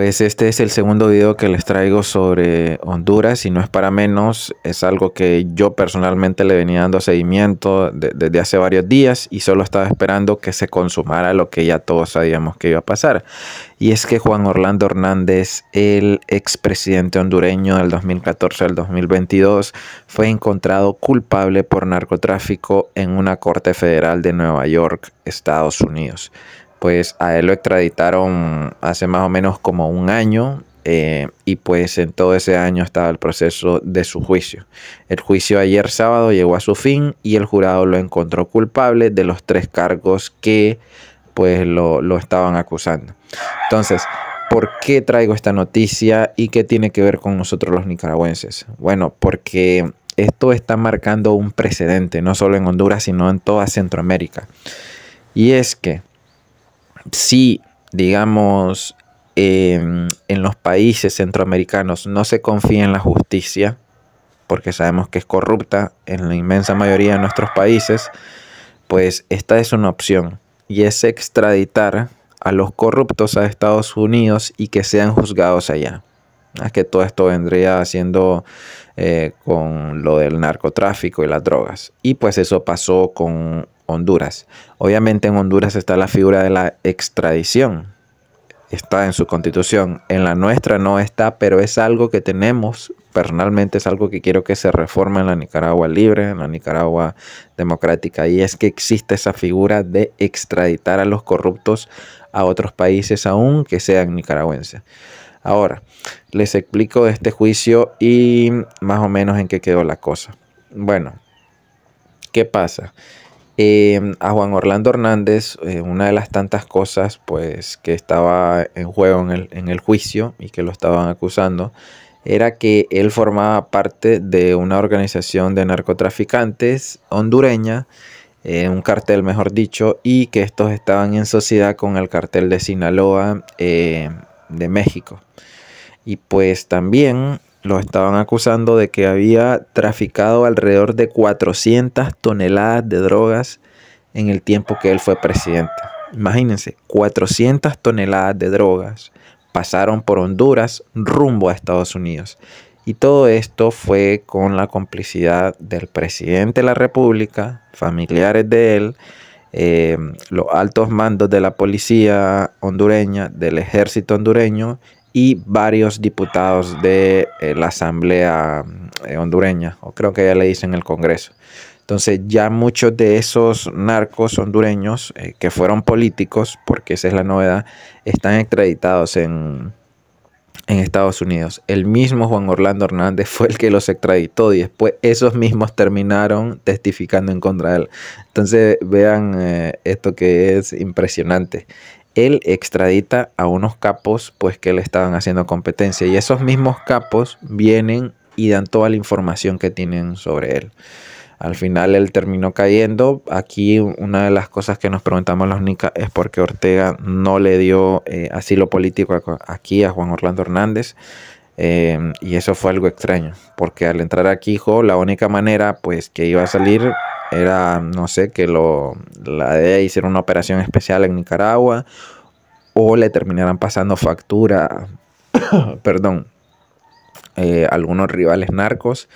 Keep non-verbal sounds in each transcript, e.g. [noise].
pues este es el segundo video que les traigo sobre Honduras y no es para menos, es algo que yo personalmente le venía dando seguimiento desde hace varios días y solo estaba esperando que se consumara lo que ya todos sabíamos que iba a pasar. Y es que Juan Orlando Hernández, el expresidente hondureño del 2014 al 2022, fue encontrado culpable por narcotráfico en una corte federal de Nueva York, Estados Unidos pues a él lo extraditaron hace más o menos como un año eh, y pues en todo ese año estaba el proceso de su juicio. El juicio ayer sábado llegó a su fin y el jurado lo encontró culpable de los tres cargos que pues lo, lo estaban acusando. Entonces, ¿por qué traigo esta noticia y qué tiene que ver con nosotros los nicaragüenses? Bueno, porque esto está marcando un precedente, no solo en Honduras, sino en toda Centroamérica. Y es que si, digamos, em, en los países centroamericanos no se confía en la justicia, porque sabemos que es corrupta en la inmensa mayoría de nuestros países, pues esta es una opción y es extraditar a los corruptos a Estados Unidos y que sean juzgados allá. Es que todo esto vendría haciendo eh, con lo del narcotráfico y las drogas. Y pues eso pasó con Honduras. Obviamente en Honduras está la figura de la extradición. Está en su constitución. En la nuestra no está, pero es algo que tenemos. Personalmente es algo que quiero que se reforme en la Nicaragua libre, en la Nicaragua democrática. Y es que existe esa figura de extraditar a los corruptos a otros países, aún que sean nicaragüenses. Ahora, les explico este juicio y más o menos en qué quedó la cosa. Bueno, ¿qué pasa? Em, a Juan Orlando Hernández, eh, una de las tantas cosas pues, que estaba en juego en el, juicio y que lo estaban acusando, era que él formaba parte de una organización de narcotraficantes hondureña, eh, un cartel mejor dicho, y que estos estaban en sociedad con el cartel de Sinaloa, eh, de México. Y pues también lo estaban acusando de que había traficado alrededor de 400 toneladas de drogas en el tiempo que él fue presidente. Imagínense, 400 toneladas de drogas pasaron por Honduras rumbo a Estados Unidos. Y todo esto fue con la complicidad del presidente de la República, familiares de él, eh, los altos mandos de la policía hondureña, del ejército hondureño y varios diputados de eh, la Asamblea eh, hondureña, o creo que ya le dicen el Congreso. Entonces ya muchos de esos narcos hondureños que fueron políticos, porque esa es la novedad, están extraditados en, en Estados Unidos. El mismo Juan Orlando Hernández fue el que los extraditó y después esos mismos terminaron testificando en contra de él. Entonces vean eh, esto que es impresionante. Él extradita a unos capos pues que le estaban haciendo competencia y esos mismos capos vienen y dan toda la información que tienen sobre él. Al final él terminó cayendo. Aquí una de las cosas que nos preguntamos los única es por qué Ortega no le dio eh, asilo político aquí a Juan Orlando Hernández. Eh, y eso fue algo extraño, porque al entrar aquí, Quijo, la única manera pues que iba a salir era, no sé, que lo, la DEA hiciera una operación especial en Nicaragua o le terminaran pasando factura, [coughs] perdón, eh, algunos rivales narcos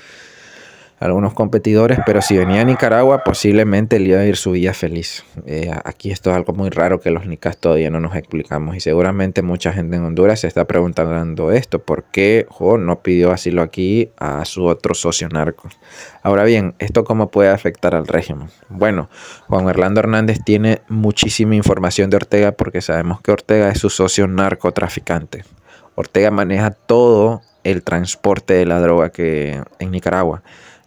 algunos competidores, pero si venía a Nicaragua posiblemente él iba a ir su vida feliz. Eh, aquí esto es algo muy raro que los nicas todavía no nos explicamos y seguramente mucha gente en Honduras se está preguntando esto, ¿por qué jo, no pidió asilo aquí a su otro socio narco? Ahora bien, ¿esto cómo puede afectar al régimen? Bueno, Juan Orlando Hernández tiene muchísima información de Ortega porque sabemos que Ortega es su socio narcotraficante. Ortega maneja todo el transporte de la droga que en Nicaragua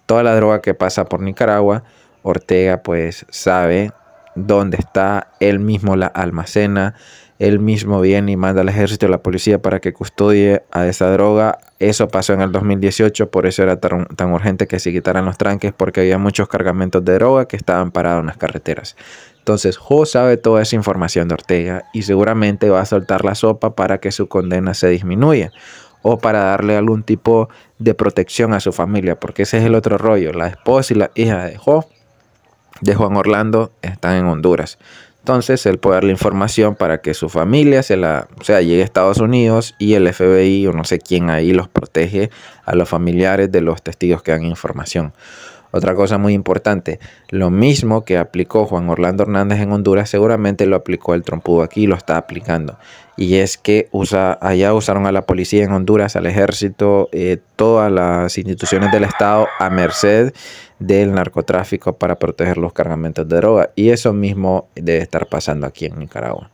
toda la droga que pasa por Nicaragua, Ortega pues sabe dónde está, él mismo la almacena, él mismo viene y manda al ejército y a la policía para que custodie a esa droga. Eso pasó en el 2018, por eso era tan, tan, urgente que se quitaran los tranques porque había muchos cargamentos de droga que estaban parados en las carreteras. Entonces, Jo sabe toda esa información de Ortega y seguramente va a soltar la sopa para que su condena se disminuya o para darle algún tipo de protección a su familia, porque ese es el otro rollo. La esposa y la hija de de Juan Orlando, están en Honduras. Entonces él puede darle información para que su familia se la, o sea, llegue a Estados Unidos y el FBI o no sé quién ahí los protege a los familiares de los testigos que dan información. Otra cosa muy importante, lo mismo que aplicó Juan Orlando Hernández en Honduras, seguramente lo aplicó el trompudo aquí y lo está aplicando. Y es que allá usaron a la policía en Honduras, al ejército, eh, todas las instituciones del Estado a merced del narcotráfico para proteger los cargamentos de droga. Y eso mismo debe estar pasando aquí en Nicaragua.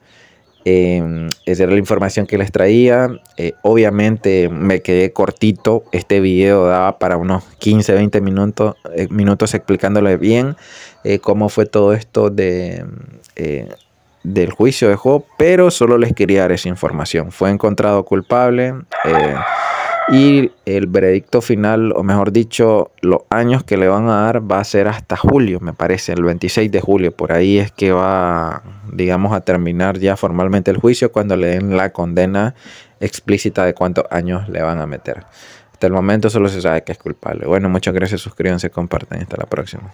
Eh, esa era la información que les traía. Eh, obviamente me quedé cortito. Este video daba para unos 15, 20 minutos, minutos explicándole bien eh, cómo fue todo esto de, eh, del juicio de Job. Pero solo les quería dar esa información. Fue encontrado culpable y el veredicto final, o mejor dicho, los años que le van a dar va a ser hasta julio, me parece, el 26 de julio. Por ahí es que va, digamos, a terminar ya formalmente el juicio cuando le den la condena explícita de cuántos años le van a meter. Hasta el momento solo se sabe que es culpable. Bueno, muchas gracias, suscríbanse, compartan, hasta la próxima.